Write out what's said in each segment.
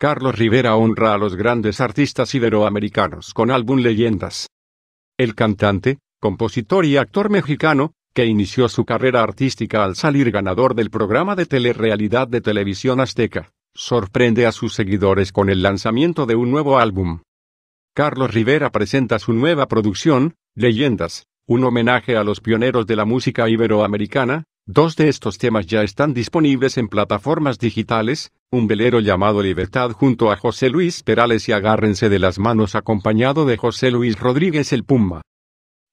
Carlos Rivera honra a los grandes artistas iberoamericanos con álbum Leyendas. El cantante, compositor y actor mexicano, que inició su carrera artística al salir ganador del programa de telerealidad de televisión azteca, sorprende a sus seguidores con el lanzamiento de un nuevo álbum. Carlos Rivera presenta su nueva producción, Leyendas, un homenaje a los pioneros de la música iberoamericana, Dos de estos temas ya están disponibles en plataformas digitales, Un velero llamado Libertad junto a José Luis Perales y Agárrense de las manos acompañado de José Luis Rodríguez el Puma.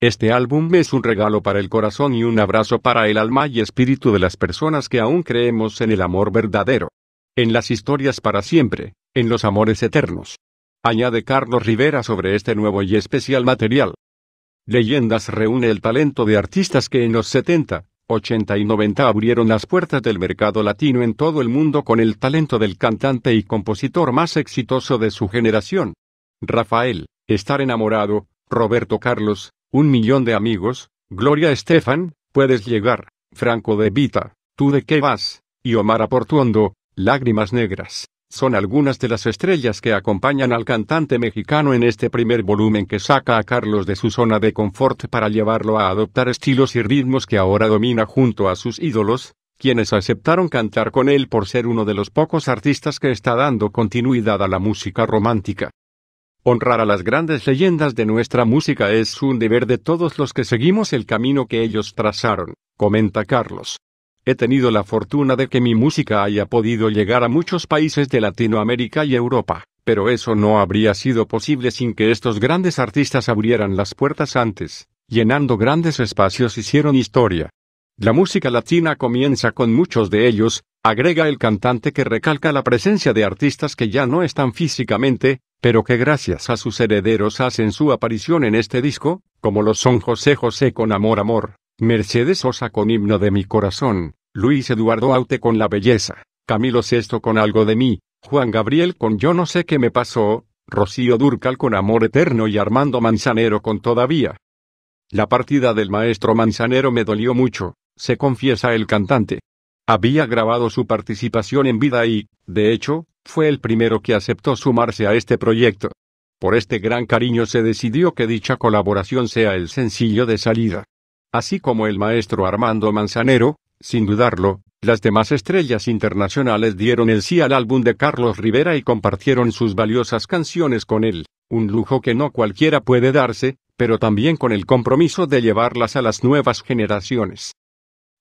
Este álbum es un regalo para el corazón y un abrazo para el alma y espíritu de las personas que aún creemos en el amor verdadero. En las historias para siempre, en los amores eternos. Añade Carlos Rivera sobre este nuevo y especial material. Leyendas reúne el talento de artistas que en los 70, 80 y 90 abrieron las puertas del mercado latino en todo el mundo con el talento del cantante y compositor más exitoso de su generación. Rafael, Estar enamorado, Roberto Carlos, Un millón de amigos, Gloria Estefan, Puedes llegar, Franco de Vita, Tú de qué vas, y Omar Portuondo, Lágrimas Negras son algunas de las estrellas que acompañan al cantante mexicano en este primer volumen que saca a Carlos de su zona de confort para llevarlo a adoptar estilos y ritmos que ahora domina junto a sus ídolos, quienes aceptaron cantar con él por ser uno de los pocos artistas que está dando continuidad a la música romántica. Honrar a las grandes leyendas de nuestra música es un deber de todos los que seguimos el camino que ellos trazaron, comenta Carlos. He tenido la fortuna de que mi música haya podido llegar a muchos países de Latinoamérica y Europa, pero eso no habría sido posible sin que estos grandes artistas abrieran las puertas antes, llenando grandes espacios hicieron historia. La música latina comienza con muchos de ellos, agrega el cantante que recalca la presencia de artistas que ya no están físicamente, pero que gracias a sus herederos hacen su aparición en este disco, como los son José José con Amor Amor, Mercedes Sosa con Himno de mi corazón, Luis Eduardo Aute con La Belleza, Camilo Sesto con Algo de mí, Juan Gabriel con Yo no sé qué me pasó, Rocío Durcal con Amor Eterno y Armando Manzanero con Todavía. La partida del maestro Manzanero me dolió mucho, se confiesa el cantante. Había grabado su participación en vida y, de hecho, fue el primero que aceptó sumarse a este proyecto. Por este gran cariño se decidió que dicha colaboración sea el sencillo de salida así como el maestro Armando Manzanero, sin dudarlo, las demás estrellas internacionales dieron el sí al álbum de Carlos Rivera y compartieron sus valiosas canciones con él, un lujo que no cualquiera puede darse, pero también con el compromiso de llevarlas a las nuevas generaciones.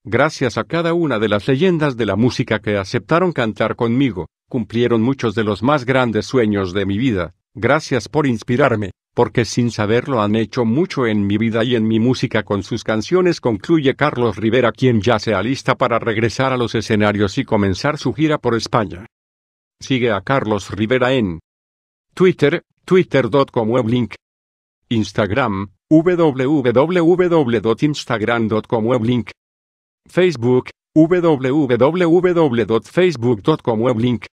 Gracias a cada una de las leyendas de la música que aceptaron cantar conmigo, cumplieron muchos de los más grandes sueños de mi vida, gracias por inspirarme, porque sin saberlo han hecho mucho en mi vida y en mi música con sus canciones, concluye Carlos Rivera, quien ya se alista para regresar a los escenarios y comenzar su gira por España. Sigue a Carlos Rivera en Twitter, twitter.com weblink, Instagram, www.instagram.com weblink, Facebook, www.facebook.com weblink.